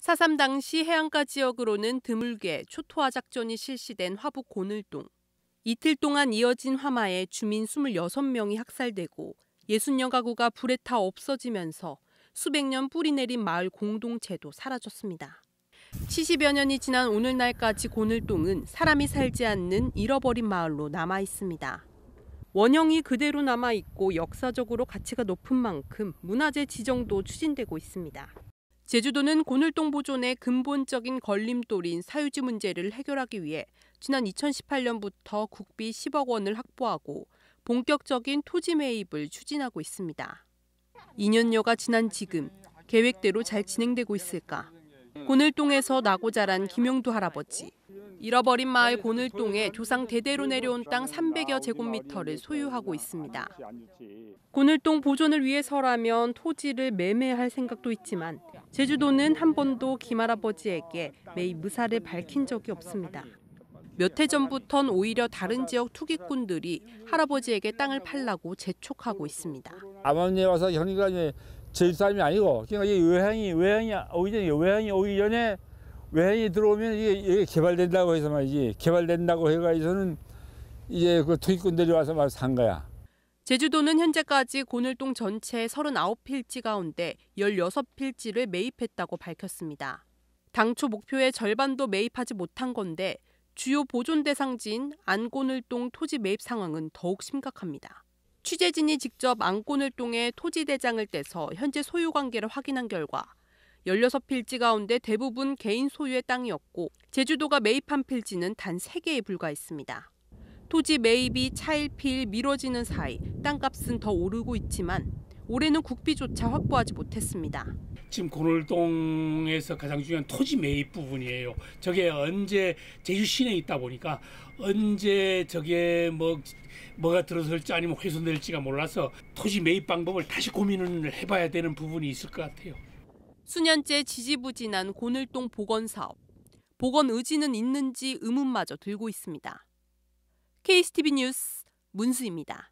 4.3 당시 해안가 지역으로는 드물게 초토화 작전이 실시된 화북 고늘동. 이틀 동안 이어진 화마에 주민 26명이 학살되고 60여 가구가 불에 타 없어지면서 수백 년 뿌리 내린 마을 공동체도 사라졌습니다. 70여 년이 지난 오늘날까지 고늘동은 사람이 살지 않는 잃어버린 마을로 남아 있습니다. 원형이 그대로 남아 있고 역사적으로 가치가 높은 만큼 문화재 지정도 추진되고 있습니다. 제주도는 고늘동 보존의 근본적인 걸림돌인 사유지 문제를 해결하기 위해 지난 2018년부터 국비 10억 원을 확보하고 본격적인 토지 매입을 추진하고 있습니다. 2년여가 지난 지금 계획대로 잘 진행되고 있을까? 고늘동에서 나고 자란 김용두 할아버지. 잃어버린 마을 고늘동에 조상 대대로 내려온 땅 300여 제곱미터를 소유하고 있습니다. 고늘동 보존을 위해서라면 토지를 매매할 생각도 있지만 제주도는 한 번도 김 할아버지에게 매입 무사를 밝힌 적이 없습니다. 몇 해 전부턴 오히려 다른 지역 투기꾼들이 할아버지에게 땅을 팔라고 재촉하고 있습니다. 아버 와서 현이가 제주 사람이 아니고 그러니까 이 외항이 외항이 오기 전에 외항이 오기 전에 외항이 들어오면 이게, 이게 개발된다고 해서 말이지 개발된다고 해가지고는 이제 그투기꾼들이 와서 막산 거야. 제주도는 현재까지 고늘동 전체 39필지 가운데 16필지를 매입했다고 밝혔습니다. 당초 목표의 절반도 매입하지 못한 건데 주요 보존 대상지인 안고늘동 토지 매입 상황은 더욱 심각합니다. 취재진이 직접 안건을 통해 토지 대장을 떼서 현재 소유 관계를 확인한 결과 16필지 가운데 대부분 개인 소유의 땅이었고 제주도가 매입한 필지는 단 3개에 불과했습니다. 토지 매입이 차일피일 미뤄지는 사이 땅값은 더 오르고 있지만 올해는 국비조차 확보하지 못했습니다. 지금 고놀동에서 가장 중요한 토지 매입 부분이에요. 저게 언제 제주 시내에 있다 보니까 언제 저게 뭐 뭐가 들어설지 아니면 훼손될지가 몰라서 토지 매입 방법을 다시 고민을 해봐야 되는 부분이 있을 것 같아요. 수년째 지지부진한 고늘동 복원 사업. 복원 의지는 있는지 의문마저 들고 있습니다. KSTV 뉴스 문수입니다.